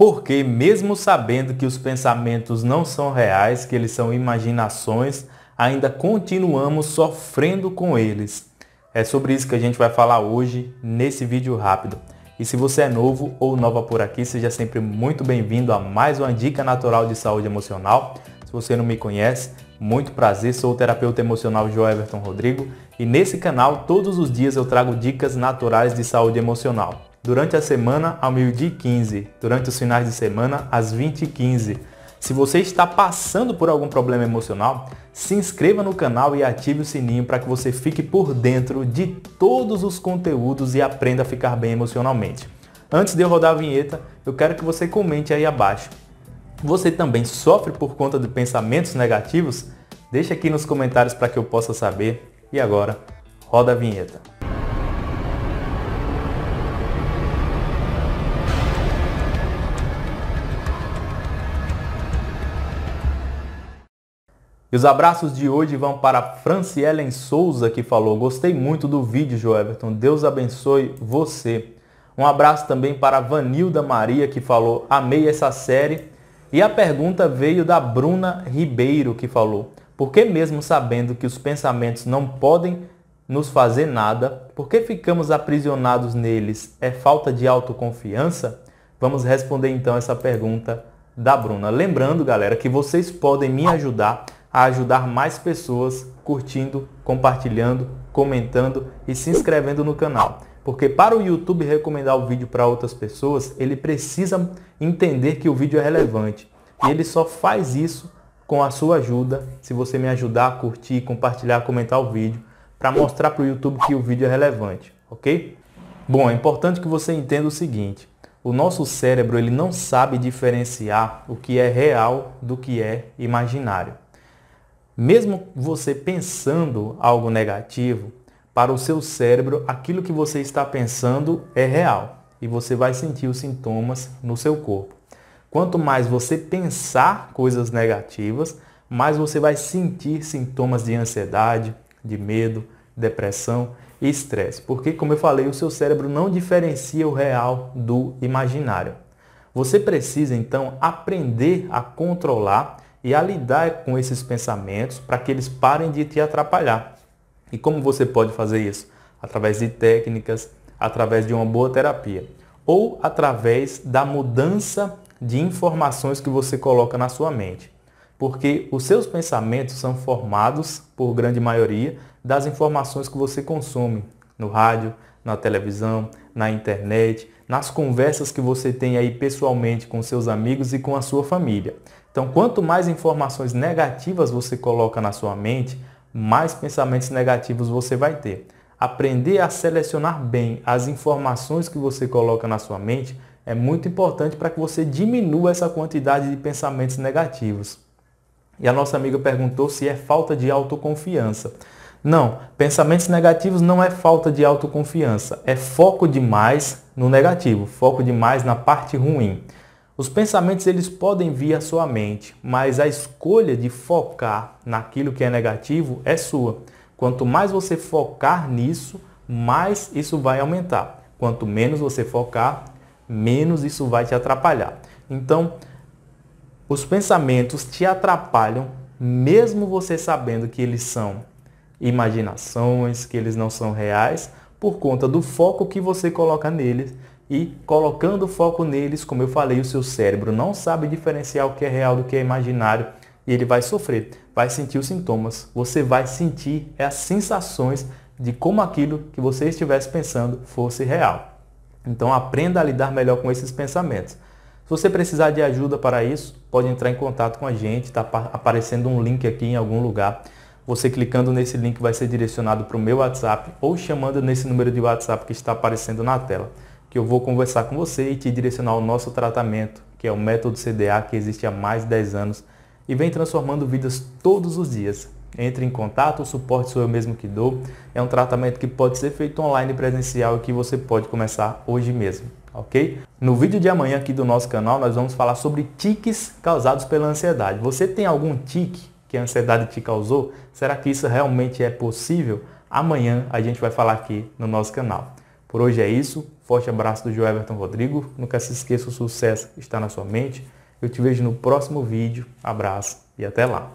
Porque, mesmo sabendo que os pensamentos não são reais, que eles são imaginações, ainda continuamos sofrendo com eles. É sobre isso que a gente vai falar hoje nesse vídeo rápido. E se você é novo ou nova por aqui, seja sempre muito bem-vindo a mais uma dica natural de saúde emocional. Se você não me conhece, muito prazer, sou o terapeuta emocional João Everton Rodrigo e nesse canal todos os dias eu trago dicas naturais de saúde emocional durante a semana ao meio-dia e 15, durante os finais de semana às 20 e 15. Se você está passando por algum problema emocional, se inscreva no canal e ative o sininho para que você fique por dentro de todos os conteúdos e aprenda a ficar bem emocionalmente. Antes de eu rodar a vinheta, eu quero que você comente aí abaixo. Você também sofre por conta de pensamentos negativos? Deixe aqui nos comentários para que eu possa saber. E agora, roda a vinheta. E os abraços de hoje vão para Francielen Souza, que falou: Gostei muito do vídeo, Everton Deus abençoe você. Um abraço também para Vanilda Maria, que falou: Amei essa série. E a pergunta veio da Bruna Ribeiro, que falou: Por que, mesmo sabendo que os pensamentos não podem nos fazer nada, por que ficamos aprisionados neles? É falta de autoconfiança? Vamos responder então essa pergunta da Bruna. Lembrando, galera, que vocês podem me ajudar a ajudar mais pessoas curtindo, compartilhando, comentando e se inscrevendo no canal. Porque para o YouTube recomendar o vídeo para outras pessoas, ele precisa entender que o vídeo é relevante. E ele só faz isso com a sua ajuda, se você me ajudar a curtir, compartilhar, comentar o vídeo, para mostrar para o YouTube que o vídeo é relevante, ok? Bom, é importante que você entenda o seguinte, o nosso cérebro ele não sabe diferenciar o que é real do que é imaginário. Mesmo você pensando algo negativo, para o seu cérebro, aquilo que você está pensando é real e você vai sentir os sintomas no seu corpo. Quanto mais você pensar coisas negativas, mais você vai sentir sintomas de ansiedade, de medo, depressão e estresse, porque, como eu falei, o seu cérebro não diferencia o real do imaginário. Você precisa então aprender a controlar e a lidar com esses pensamentos para que eles parem de te atrapalhar. E como você pode fazer isso? Através de técnicas, através de uma boa terapia ou através da mudança de informações que você coloca na sua mente. Porque os seus pensamentos são formados, por grande maioria, das informações que você consome no rádio, na televisão, na internet, nas conversas que você tem aí pessoalmente com seus amigos e com a sua família. Então, quanto mais informações negativas você coloca na sua mente, mais pensamentos negativos você vai ter. Aprender a selecionar bem as informações que você coloca na sua mente é muito importante para que você diminua essa quantidade de pensamentos negativos. E a nossa amiga perguntou se é falta de autoconfiança. Não, pensamentos negativos não é falta de autoconfiança, é foco demais no negativo, foco demais na parte ruim. Os pensamentos eles podem vir à sua mente, mas a escolha de focar naquilo que é negativo é sua. Quanto mais você focar nisso, mais isso vai aumentar. Quanto menos você focar, menos isso vai te atrapalhar. Então, os pensamentos te atrapalham mesmo você sabendo que eles são imaginações, que eles não são reais, por conta do foco que você coloca neles e colocando foco neles, como eu falei, o seu cérebro não sabe diferenciar o que é real do que é imaginário e ele vai sofrer, vai sentir os sintomas, você vai sentir é as sensações de como aquilo que você estivesse pensando fosse real. Então aprenda a lidar melhor com esses pensamentos. Se você precisar de ajuda para isso, pode entrar em contato com a gente, está aparecendo um link aqui em algum lugar. Você clicando nesse link vai ser direcionado para o meu WhatsApp ou chamando nesse número de WhatsApp que está aparecendo na tela que eu vou conversar com você e te direcionar ao nosso tratamento, que é o método CDA que existe há mais de 10 anos e vem transformando vidas todos os dias. Entre em contato, o suporte sou eu mesmo que dou. É um tratamento que pode ser feito online presencial e que você pode começar hoje mesmo, ok? No vídeo de amanhã aqui do nosso canal, nós vamos falar sobre tiques causados pela ansiedade. Você tem algum tique que a ansiedade te causou? Será que isso realmente é possível? Amanhã a gente vai falar aqui no nosso canal. Por hoje é isso. Forte abraço do João Everton Rodrigo. Nunca se esqueça, o sucesso está na sua mente. Eu te vejo no próximo vídeo. Abraço e até lá.